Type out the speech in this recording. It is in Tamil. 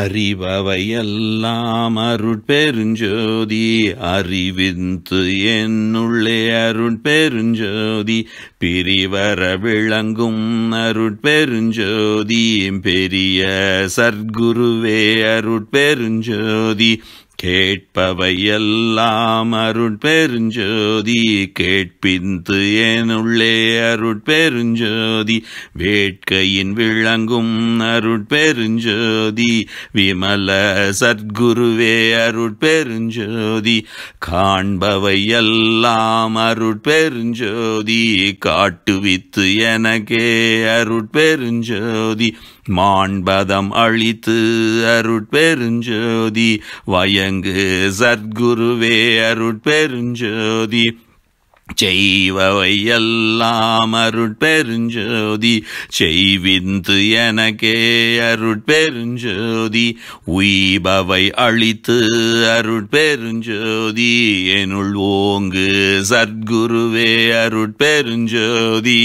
அறிபவையெல்லாம் அருட்பெருஞ்சோதி அறிவிந்து என்னுள்ளே அருட்பெருஞ்சோதி பிரிவர விளங்கும் அருட்பெருஞ்சோதி பெரிய சர்க்குருவே அருட்பெருஞ்சோதி கேட்பவையெல்லாம் அருட்பெருஞ்சோதி கேட்பிந்து ஏனுள்ளே அருட்பெருஞ்சோதி வேட்கையின் விளங்கும் அருட்பெருஞ்சோதி விமல சத்குருவே அருட்பெருஞ்சோதி காண்பவையெல்லாம் அருட்பெருஞ்சோதி காட்டுவித்து எனக்கே அருட்பெருஞ்சோதி மாண்பதம் அழித்து அருட்பெருஞ்சோதி வய இயங்கு சத்குருவே அருட்பெருஞ்சோதி செய்வவையெல்லாம் அருட்பெருஞ்சோதி செய்விந்து எனக்கே அருட்பெருஞ்சோதி உய்பவை அழித்து அருட்பெருஞ்சோதி என்னுள் ஓங்கு சத்குருவே அருட்பெருஞ்சோதி